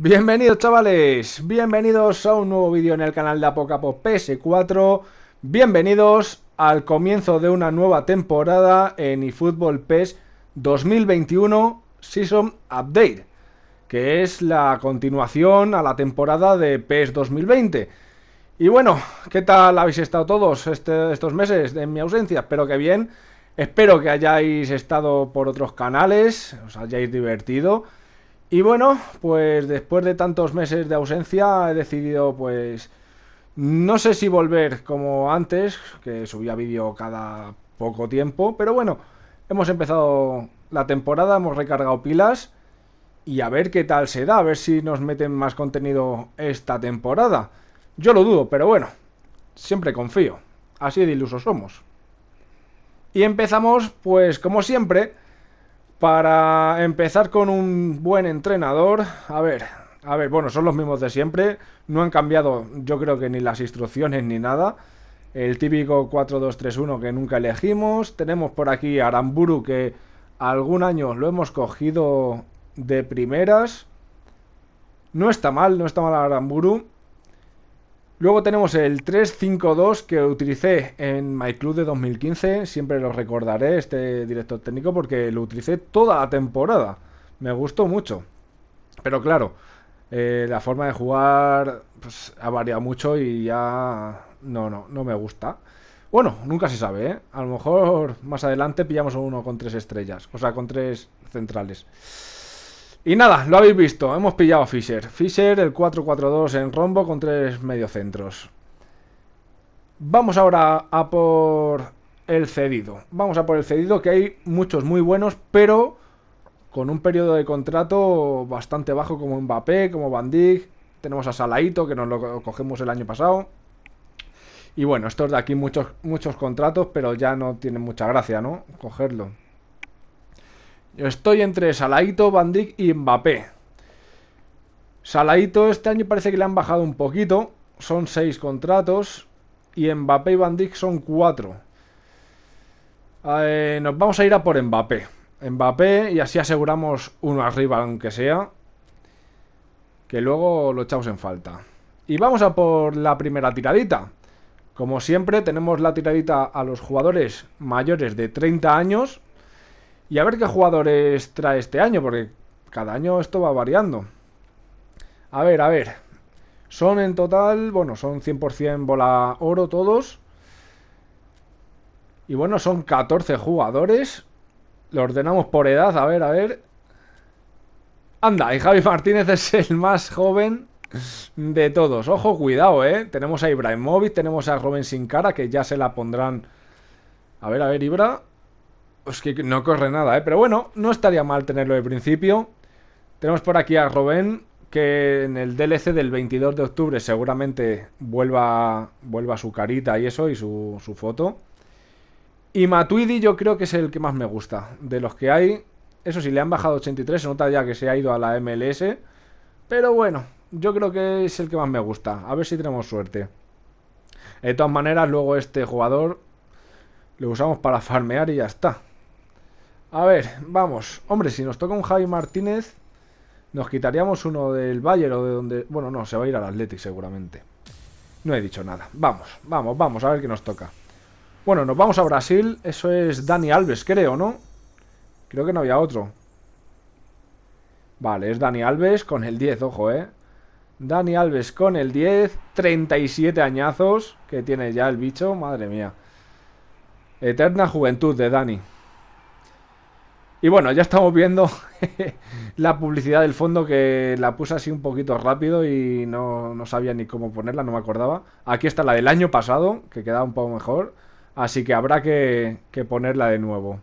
Bienvenidos chavales, bienvenidos a un nuevo vídeo en el canal de Apocapo PS4 Bienvenidos al comienzo de una nueva temporada en eFootball PES 2021 Season Update Que es la continuación a la temporada de PES 2020 Y bueno, ¿qué tal habéis estado todos este, estos meses en mi ausencia? Espero que bien Espero que hayáis estado por otros canales, os hayáis divertido y bueno, pues después de tantos meses de ausencia he decidido pues... No sé si volver como antes, que subía vídeo cada poco tiempo, pero bueno, hemos empezado la temporada, hemos recargado pilas y a ver qué tal se da, a ver si nos meten más contenido esta temporada. Yo lo dudo, pero bueno, siempre confío. Así de ilusos somos. Y empezamos, pues como siempre, para empezar con un buen entrenador, a ver, a ver, bueno, son los mismos de siempre, no han cambiado yo creo que ni las instrucciones ni nada. El típico 4-2-3-1 que nunca elegimos. Tenemos por aquí a Aramburu que algún año lo hemos cogido de primeras. No está mal, no está mal Aramburu. Luego tenemos el 352 que utilicé en MyClub de 2015. Siempre lo recordaré, este director técnico, porque lo utilicé toda la temporada. Me gustó mucho. Pero claro, eh, la forma de jugar pues, ha variado mucho y ya no, no, no me gusta. Bueno, nunca se sabe, ¿eh? A lo mejor más adelante pillamos uno con tres estrellas, o sea, con tres centrales. Y nada, lo habéis visto, hemos pillado a Fischer. Fischer, el 4-4-2 en rombo con tres mediocentros. Vamos ahora a por el cedido. Vamos a por el cedido, que hay muchos muy buenos, pero con un periodo de contrato bastante bajo como Mbappé, como Van Tenemos a Salaito, que nos lo cogemos el año pasado. Y bueno, estos de aquí muchos, muchos contratos, pero ya no tienen mucha gracia, ¿no? Cogerlo. Estoy entre Salahito, Van Dijk y Mbappé. Salahito este año parece que le han bajado un poquito. Son seis contratos. Y Mbappé y Van Dijk son cuatro. Eh, nos vamos a ir a por Mbappé. Mbappé y así aseguramos uno arriba, aunque sea. Que luego lo echamos en falta. Y vamos a por la primera tiradita. Como siempre, tenemos la tiradita a los jugadores mayores de 30 años. Y a ver qué jugadores trae este año, porque cada año esto va variando. A ver, a ver. Son en total, bueno, son 100% bola oro todos. Y bueno, son 14 jugadores. Lo ordenamos por edad, a ver, a ver. Anda, y Javi Martínez es el más joven de todos. Ojo, cuidado, ¿eh? Tenemos a Ibrahimovic, tenemos a Robin Sin Cara, que ya se la pondrán... A ver, a ver, Ibra. Es que no corre nada, ¿eh? Pero bueno, no estaría mal tenerlo de principio. Tenemos por aquí a Robén, que en el DLC del 22 de octubre seguramente vuelva, vuelva su carita y eso, y su, su foto. Y Matuidi yo creo que es el que más me gusta. De los que hay, eso sí, le han bajado 83, se nota ya que se ha ido a la MLS. Pero bueno, yo creo que es el que más me gusta. A ver si tenemos suerte. De todas maneras, luego este jugador lo usamos para farmear y ya está. A ver, vamos. Hombre, si nos toca un Javi Martínez, nos quitaríamos uno del Bayern o de donde... Bueno, no, se va a ir al Athletic seguramente. No he dicho nada. Vamos, vamos, vamos, a ver qué nos toca. Bueno, nos vamos a Brasil. Eso es Dani Alves, creo, ¿no? Creo que no había otro. Vale, es Dani Alves con el 10, ojo, ¿eh? Dani Alves con el 10, 37 añazos que tiene ya el bicho, madre mía. Eterna juventud de Dani. Y bueno, ya estamos viendo la publicidad del fondo que la puse así un poquito rápido y no, sabía ni cómo ponerla, no me acordaba. Aquí está la del año pasado, que quedaba un poco mejor, así que habrá que, que ponerla de nuevo.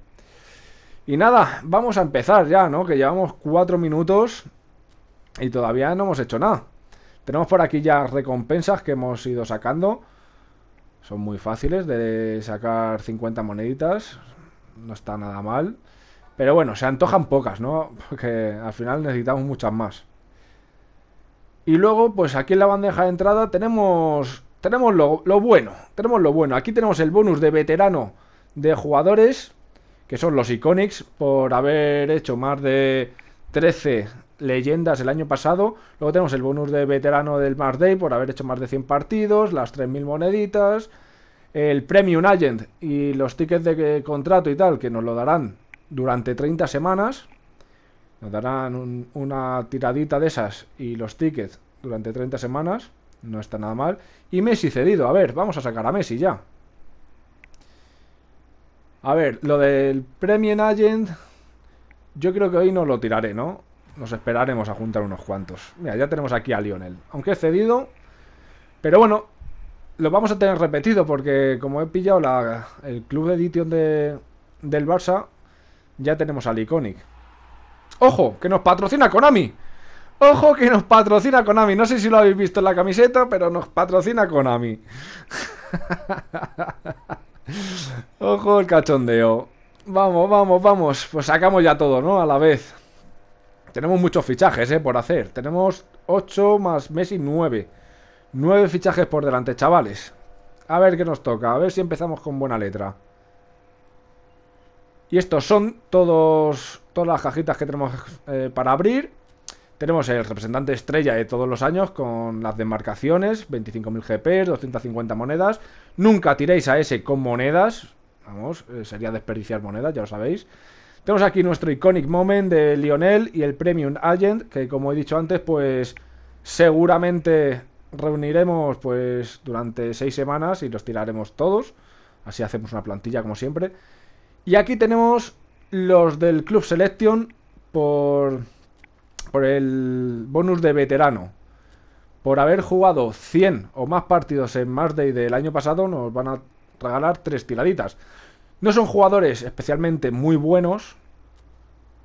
Y nada, vamos a empezar ya, ¿no? Que llevamos cuatro minutos y todavía no hemos hecho nada. Tenemos por aquí ya recompensas que hemos ido sacando. Son muy fáciles de sacar 50 moneditas. No está nada mal. Pero bueno, se antojan pocas, ¿no? Porque al final necesitamos muchas más. Y luego, pues aquí en la bandeja de entrada tenemos, tenemos lo, bueno. Tenemos lo bueno. Aquí tenemos el bonus de veterano de jugadores, que son los Iconics, por haber hecho más de 13 leyendas el año pasado. Luego tenemos el bonus de veterano del Mars Day por haber hecho más de 100 partidos, las 3.000 moneditas, el Premium Agent y los tickets de contrato y tal, que nos lo darán durante 30 semanas. Nos darán una tiradita de esas y los tickets durante 30 semanas. No está nada mal. Y Messi cedido. A ver, vamos a sacar a Messi ya. A ver, lo del Premium Agent. Yo creo que hoy no lo tiraré, ¿no? Nos esperaremos a juntar unos cuantos. Mira, ya tenemos aquí a Lionel. Aunque cedido. Pero bueno, lo vamos a tener repetido porque como he pillado el club de edición de, del Barça, ya tenemos al Iconic. ¡Ojo! ¡Que nos patrocina Konami! ¡Ojo que nos patrocina Konami! No sé si lo habéis visto en la camiseta, pero nos patrocina Konami. ¡Ojo el cachondeo! Vamos, vamos, vamos. Pues sacamos ya todo, ¿no? A la vez. Tenemos muchos fichajes, ¿eh? Por hacer. Tenemos 8 más Messi 9. 9 fichajes por delante, chavales. A ver qué nos toca. A ver si empezamos con buena letra. Y estos son todos, todas las cajitas que tenemos eh, para abrir. Tenemos el representante estrella de todos los años con las demarcaciones, 25.000 GPs, 250 monedas. Nunca tiréis a ese con monedas. Vamos, eh, sería desperdiciar monedas, ya lo sabéis. Tenemos aquí nuestro Iconic Moment de Lionel y el Premium Agent, que como he dicho antes, pues seguramente reuniremos pues durante seis semanas y los tiraremos todos. Así hacemos una plantilla como siempre. Y aquí tenemos los del Club Selection por, por el bonus de veterano. Por haber jugado 100 o más partidos en Mars Day del año pasado, nos van a regalar tres tiraditas. No son jugadores especialmente muy buenos,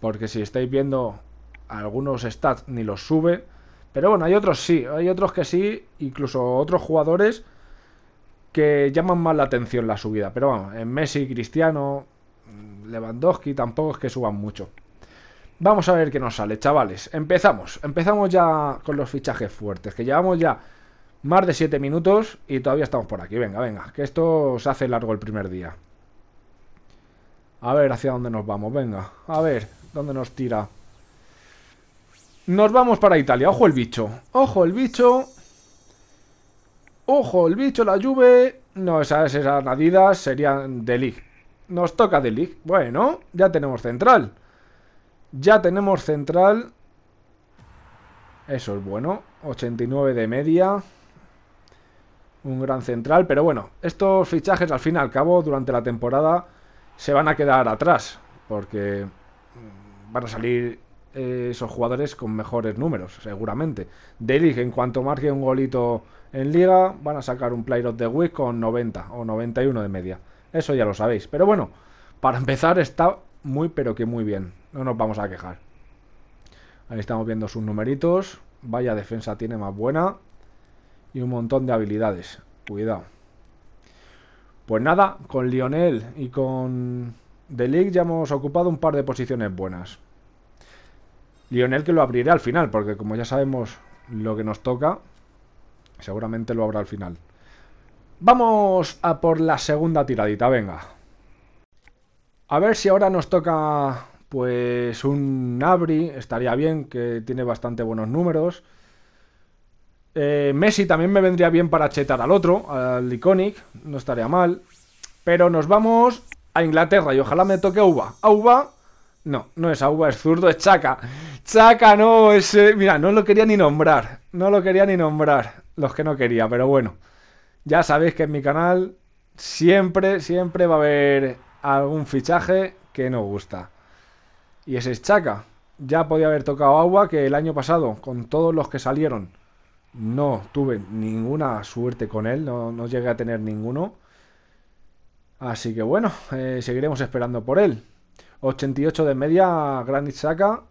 porque si estáis viendo algunos stats ni los sube. Pero bueno, hay otros sí, hay otros que sí, incluso otros jugadores que llaman más la atención la subida. Pero vamos, en Messi, Cristiano, Lewandowski tampoco es que suban mucho. Vamos a ver qué nos sale, chavales. Empezamos. Empezamos ya con los fichajes fuertes, que llevamos ya más de 7 minutos y todavía estamos por aquí. Venga, venga, que esto se hace largo el primer día. A ver hacia dónde nos vamos, venga. A ver, ¿dónde nos tira? Nos vamos para Italia. Ojo el bicho. Ojo el bicho. Ojo el bicho, la lluvia No, esas, nadidas serían de nos toca Delic. Bueno, ya tenemos central. Ya tenemos central. Eso es bueno. 89 de media. Un gran central. Pero bueno, estos fichajes al fin y al cabo durante la temporada se van a quedar atrás. Porque van a salir eh, esos jugadores con mejores números, seguramente. Delic, en cuanto marque un golito en liga, van a sacar un Player de the Week con 90 o 91 de media. Eso ya lo sabéis. Pero bueno, para empezar está muy pero que muy bien. No nos vamos a quejar. Ahí estamos viendo sus numeritos. Vaya defensa tiene más buena. Y un montón de habilidades. Cuidado. Pues nada, con Lionel y con Delic ya hemos ocupado un par de posiciones buenas. Lionel que lo abriré al final, porque como ya sabemos lo que nos toca, seguramente lo habrá al final. Vamos a por la segunda tiradita, venga. A ver si ahora nos toca pues un Abri, estaría bien, que tiene bastante buenos números. Eh, Messi también me vendría bien para chetar al otro, al Iconic, no estaría mal. Pero nos vamos a Inglaterra y ojalá me toque Uva. Uva, no, no es Uva, es zurdo, es Chaca. Chaca, no, es... mira, no lo quería ni nombrar, no lo quería ni nombrar, los que no quería, pero bueno. Ya sabéis que en mi canal siempre, siempre va a haber algún fichaje que no gusta. Y ese es Chaca. Ya podía haber tocado agua que el año pasado, con todos los que salieron, no tuve ninguna suerte con él, no, llegué a tener ninguno. Así que bueno, eh, seguiremos esperando por él. 88 de media, Granit chaca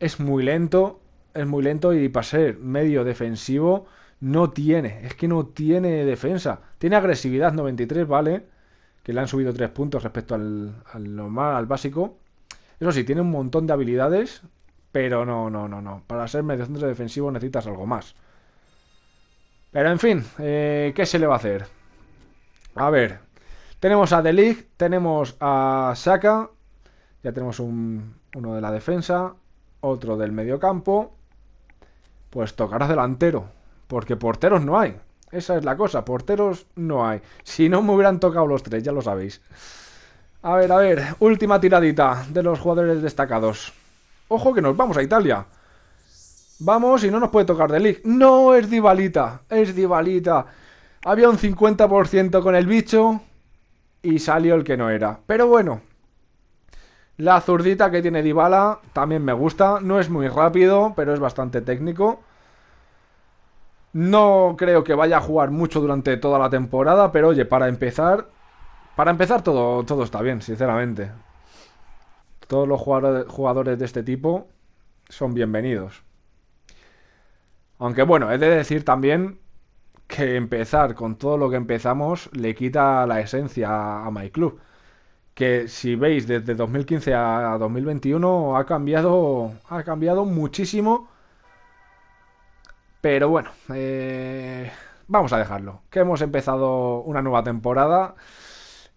Es muy lento, es muy lento y para ser medio defensivo no tiene, es que no tiene defensa. Tiene agresividad 93, vale, que le han subido 3 puntos respecto al, normal, al básico. Eso sí, tiene un montón de habilidades, pero no, no, no, no. Para ser mediocentro defensivo necesitas algo más. Pero en fin, eh, ¿qué se le va a hacer? A ver, tenemos a Delig, tenemos a Saka, ya tenemos un, uno de la defensa, otro del campo Pues tocará delantero. Porque porteros no hay. Esa es la cosa, porteros no hay. Si no me hubieran tocado los tres, ya lo sabéis. A ver, a ver, última tiradita de los jugadores destacados. Ojo que nos vamos a Italia. Vamos y no nos puede tocar de League. No, es Divalita, es Divalita. Había un 50% con el bicho y salió el que no era. Pero bueno, la zurdita que tiene Dybala también me gusta. No es muy rápido, pero es bastante técnico. No creo que vaya a jugar mucho durante toda la temporada, pero oye, para empezar, para empezar todo, todo está bien, sinceramente. Todos los jugadores de este tipo son bienvenidos. Aunque bueno, he de decir también que empezar con todo lo que empezamos le quita la esencia a MyClub. Que si veis desde 2015 a 2021 ha cambiado, ha cambiado muchísimo pero bueno, eh, vamos a dejarlo. Que hemos empezado una nueva temporada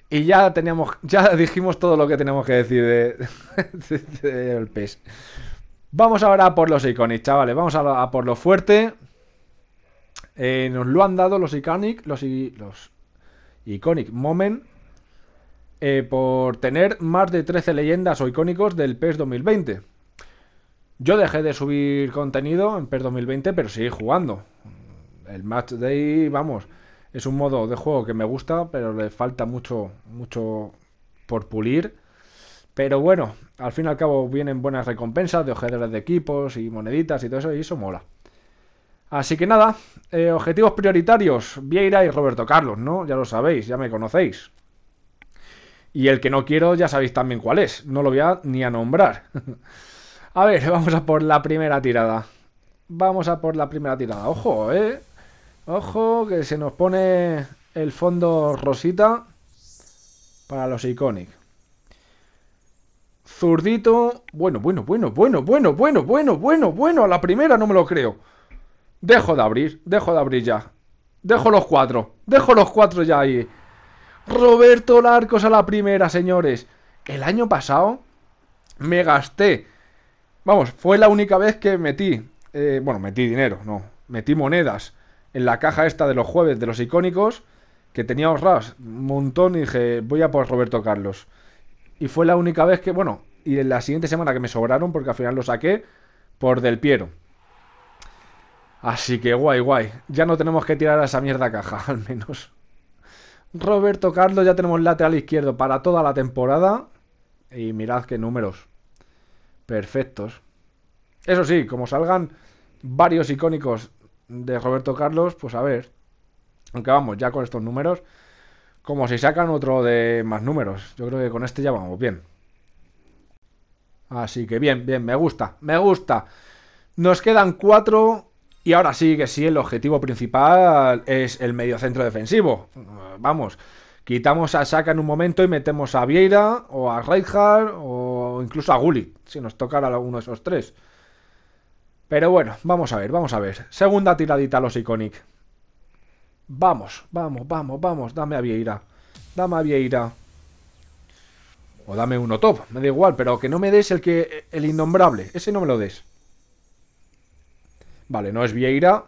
y ya teníamos, ya dijimos todo lo que tenemos que decir del de, PES. Vamos ahora a por los Iconic, chavales. Vamos a, por lo fuerte. Eh, nos lo han dado los Iconic, los, los Iconic Moment. Eh, por tener más de 13 leyendas o icónicos del PES 2020. Yo dejé de subir contenido en PES 2020, pero seguí jugando. El Match Day, vamos, es un modo de juego que me gusta, pero le falta mucho, mucho por pulir. Pero bueno, al fin y al cabo vienen buenas recompensas de objetos de equipos y moneditas y todo eso, y eso mola. Así que nada, eh, objetivos prioritarios, Vieira y Roberto Carlos, ¿no? Ya lo sabéis, ya me conocéis. Y el que no quiero ya sabéis también cuál es, no lo voy a ni a nombrar. A ver, vamos a por la primera tirada. Vamos a por la primera tirada. Ojo, eh. Ojo, que se nos pone el fondo rosita para los Iconic. Zurdito. Bueno, bueno, bueno, bueno, bueno, bueno, bueno, bueno, bueno. A la primera no me lo creo. Dejo de abrir, dejo de abrir ya. Dejo los cuatro, dejo los cuatro ya ahí. Roberto Larcos a la primera, señores. El año pasado me gasté Vamos, fue la única vez que metí, eh, bueno, metí dinero, no, metí monedas en la caja esta de los jueves de los icónicos, que tenía ahorradas un montón y dije, voy a por Roberto Carlos. Y fue la única vez que, bueno, y en la siguiente semana que me sobraron, porque al final lo saqué por Del Piero. Así que guay, guay. Ya no tenemos que tirar a esa mierda caja, al menos. Roberto Carlos, ya tenemos lateral izquierdo para toda la temporada. Y mirad qué números perfectos. Eso sí, como salgan varios icónicos de Roberto Carlos, pues a ver. Aunque vamos, ya con estos números, como si sacan otro de más números. Yo creo que con este ya vamos bien. Así que bien, bien, me gusta, me gusta. Nos quedan cuatro y ahora sí que sí, el objetivo principal es el mediocentro defensivo. Vamos, quitamos a Saka en un momento y metemos a Vieira o a Rijkaard o incluso a Gullit, si nos tocara alguno de esos tres. Pero bueno, vamos a ver, vamos a ver. Segunda tiradita a los Iconic. Vamos, vamos, vamos, vamos. Dame a Vieira. Dame a Vieira. O dame uno top, me da igual, pero que no me des el que el innombrable. Ese no me lo des. Vale, no es Vieira.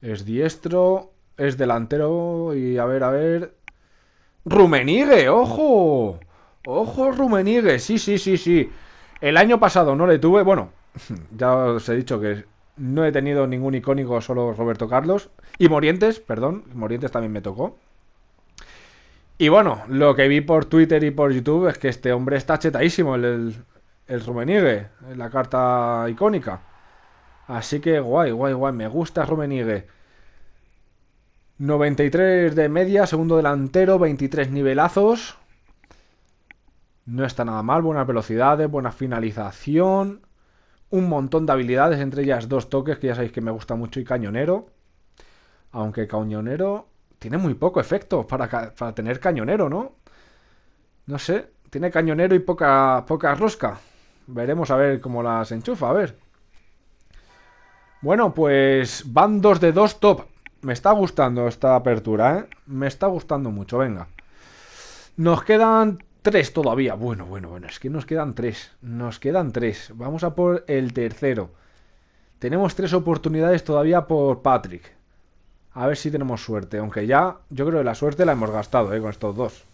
Es diestro. Es delantero. Y a ver, a ver. Rumenigue, ojo. Ojo, rumenigue sí, sí, sí, sí. El año pasado no le tuve, bueno, ya os he dicho que no he tenido ningún icónico, solo Roberto Carlos. Y Morientes, perdón, Morientes también me tocó. Y bueno, lo que vi por Twitter y por YouTube es que este hombre está chetadísimo, el, el, la carta icónica. Así que guay, guay, guay, me gusta Rumenigue. 93 de media, segundo delantero, 23 nivelazos. No está nada mal, buenas velocidades, buena finalización, un montón de habilidades, entre ellas dos toques que ya sabéis que me gusta mucho y cañonero. Aunque cañonero tiene muy poco efecto para, para tener cañonero, ¿no? No sé, tiene cañonero y poca, poca rosca. Veremos a ver cómo las enchufa, a ver. Bueno, pues van dos de dos top. Me está gustando esta apertura, ¿eh? Me está gustando mucho, venga. Nos quedan Tres todavía. Bueno, bueno, bueno. Es que nos quedan tres. Nos quedan tres. Vamos a por el tercero. Tenemos tres oportunidades todavía por Patrick. A ver si tenemos suerte. Aunque ya, yo creo que la suerte la hemos gastado, eh, Con estos dos.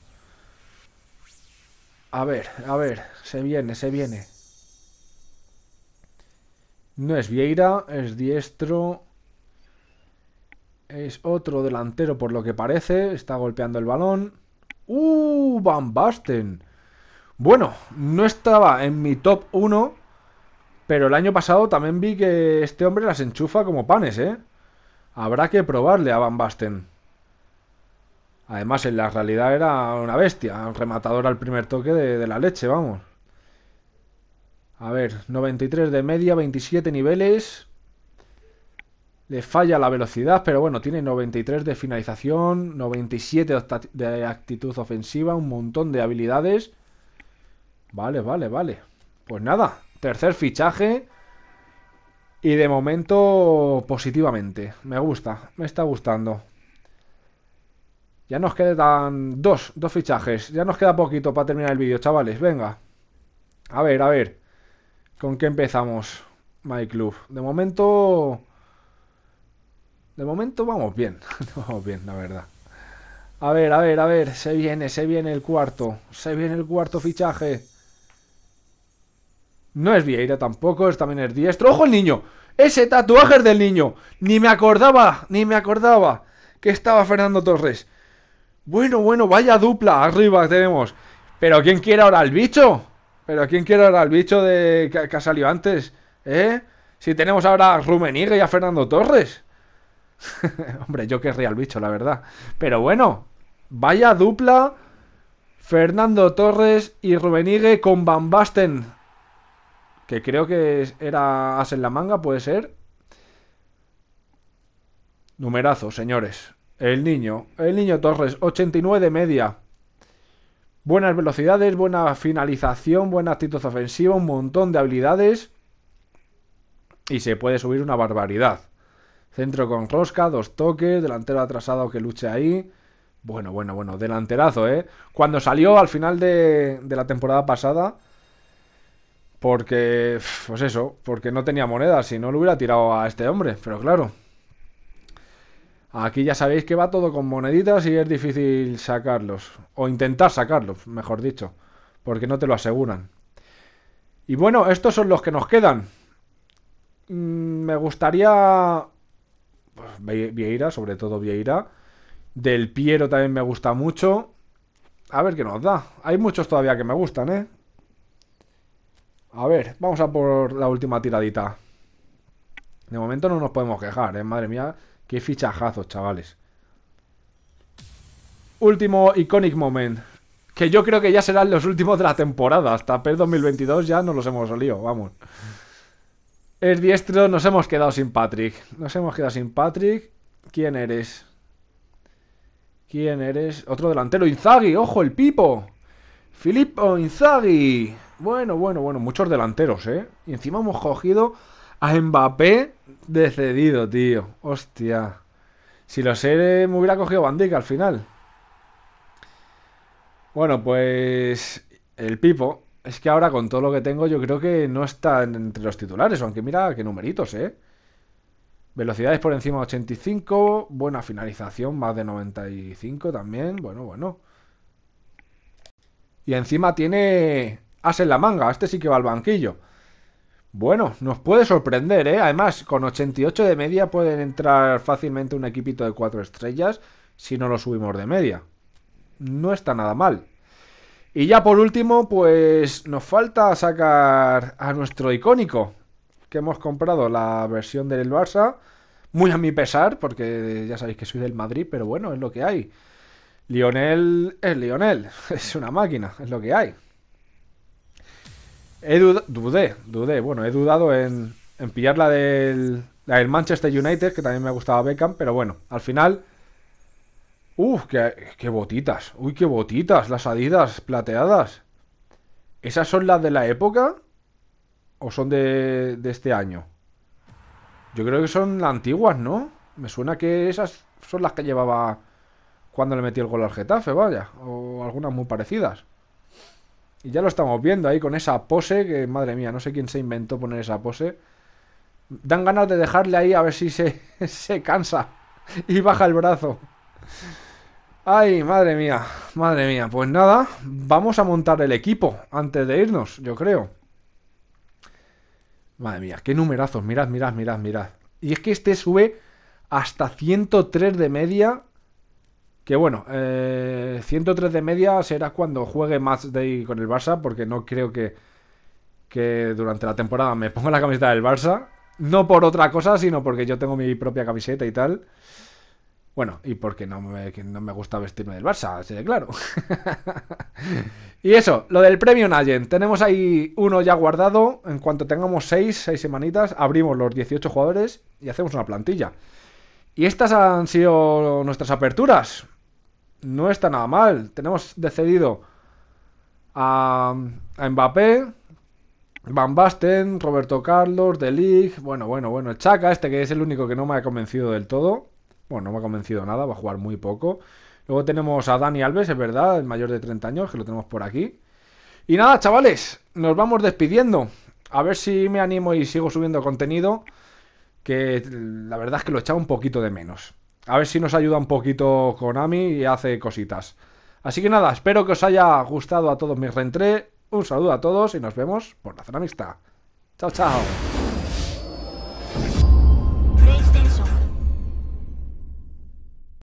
A ver, a ver. Se viene, se viene. No es Vieira, es diestro. Es otro delantero por lo que parece. Está golpeando el balón. ¡Uh! Van Basten. Bueno, no estaba en mi top 1, pero el año pasado también vi que este hombre las enchufa como panes, ¿eh? Habrá que probarle a Van Basten. Además, en la realidad era una bestia, rematador al primer toque de, de la leche, vamos. A ver, 93 de media, 27 niveles, le falla la velocidad, pero bueno, tiene 93 de finalización, 97 de actitud ofensiva, un montón de habilidades. Vale, vale, vale. Pues nada, tercer fichaje. Y de momento, positivamente. Me gusta, me está gustando. Ya nos quedan dos, dos fichajes. Ya nos queda poquito para terminar el vídeo, chavales. Venga. A ver, a ver. ¿Con qué empezamos? MyClub? De momento... De momento vamos bien, vamos bien, la verdad. A ver, a ver, a ver, se viene, se viene el cuarto, se viene el cuarto fichaje. No es Vieira tampoco, es, también el diestro. ¡Ojo el niño! Ese tatuaje es del niño. Ni me acordaba, ni me acordaba que estaba Fernando Torres. Bueno, bueno, vaya dupla. Arriba tenemos. Pero ¿quién quiere ahora al bicho? Pero ¿quién quiere ahora al bicho de que, ha salido antes? ¿Eh? Si tenemos ahora a Rumenigue y a Fernando Torres. Hombre, yo querría el bicho, la verdad. Pero bueno, vaya dupla. Fernando Torres y Rubenigue con Van Basten. Que creo que era as en la manga, puede ser. Numerazo, señores. El niño, el niño Torres, 89 de media. Buenas velocidades, buena finalización, buena actitud ofensiva, un montón de habilidades. Y se puede subir una barbaridad. Centro con rosca, dos toques, delantero atrasado que luche ahí. Bueno, bueno, bueno, delanterazo, ¿eh? Cuando salió al final de, la temporada pasada, porque, pues eso, porque no tenía monedas si no lo hubiera tirado a este hombre, pero claro. Aquí ya sabéis que va todo con moneditas y es difícil sacarlos, o intentar sacarlos, mejor dicho, porque no te lo aseguran. Y bueno, estos son los que nos quedan. Mm, me gustaría pues, Vieira, sobre todo Vieira. Del Piero también me gusta mucho. A ver qué nos da. Hay muchos todavía que me gustan, ¿eh? A ver, vamos a por la última tiradita. De momento no nos podemos quejar, ¿eh? Madre mía, qué fichajazos, chavales. Último Iconic Moment. Que yo creo que ya serán los últimos de la temporada. Hasta PES 2022 ya no los hemos salido, vamos. El diestro, nos hemos quedado sin Patrick. Nos hemos quedado sin Patrick. ¿Quién eres? ¿Quién eres? Otro delantero, Inzagui, ojo, el Pipo. Filippo Inzaghi. Bueno, bueno, bueno, muchos delanteros, ¿eh? Y encima hemos cogido a Mbappé de tío. Hostia. Si lo sé, me hubiera cogido bandica al final. Bueno, pues el Pipo es que ahora con todo lo que tengo, yo creo que no está entre los titulares, aunque mira qué numeritos, ¿eh? Velocidades por encima de 85, buena finalización, más de 95 también, bueno, bueno. Y encima tiene as en la manga, este sí que va al banquillo. Bueno, nos puede sorprender, ¿eh? Además, con 88 de media pueden entrar fácilmente un equipito de 4 estrellas si no lo subimos de media. No está nada mal. Y ya por último, pues nos falta sacar a nuestro icónico, que hemos comprado la versión del Barça, muy a mi pesar, porque ya sabéis que soy del Madrid, pero bueno, es lo que hay. Lionel es Lionel, es una máquina, es lo que hay. He dudé, dudé, bueno, he dudado en, en pillar la del, la del Manchester United, que también me gustaba Beckham, pero bueno, al final Uf, qué, botitas. Uy, qué botitas. Las adidas plateadas. ¿Esas son las de la época? ¿O son de, de este año? Yo creo que son las antiguas, ¿no? Me suena que esas son las que llevaba cuando le metí el gol al Getafe, vaya. O algunas muy parecidas. Y ya lo estamos viendo ahí con esa pose, que madre mía, no sé quién se inventó poner esa pose. Dan ganas de dejarle ahí a ver si se, se cansa y baja el brazo. Ay, madre mía, madre mía. Pues nada, vamos a montar el equipo antes de irnos, yo creo. Madre mía, qué numerazos. Mirad, mirad, mirad, mirad. Y es que este sube hasta 103 de media. Que bueno, 103 eh, de media será cuando juegue Match Day con el Barça, porque no creo que, que durante la temporada me ponga la camiseta del Barça. No por otra cosa, sino porque yo tengo mi propia camiseta y tal. Bueno, y porque no me, gusta vestirme del Barça, así de claro. y eso, lo del premio Nayen. Tenemos ahí uno ya guardado. En cuanto tengamos seis, seis semanitas, abrimos los 18 jugadores y hacemos una plantilla. Y estas han sido nuestras aperturas. No está nada mal. Tenemos decidido a, Mbappé, Van Basten, Roberto Carlos, De Ligt, bueno, bueno, bueno, Chaca, este que es el único que no me ha convencido del todo bueno, no me ha convencido nada, va a jugar muy poco. Luego tenemos a Dani Alves, es verdad, el mayor de 30 años, que lo tenemos por aquí. Y nada, chavales, nos vamos despidiendo. A ver si me animo y sigo subiendo contenido, que la verdad es que lo echaba un poquito de menos. A ver si nos ayuda un poquito Konami y hace cositas. Así que nada, espero que os haya gustado a todos mis reentré. Un saludo a todos y nos vemos por la zona mixta. Chao, chao.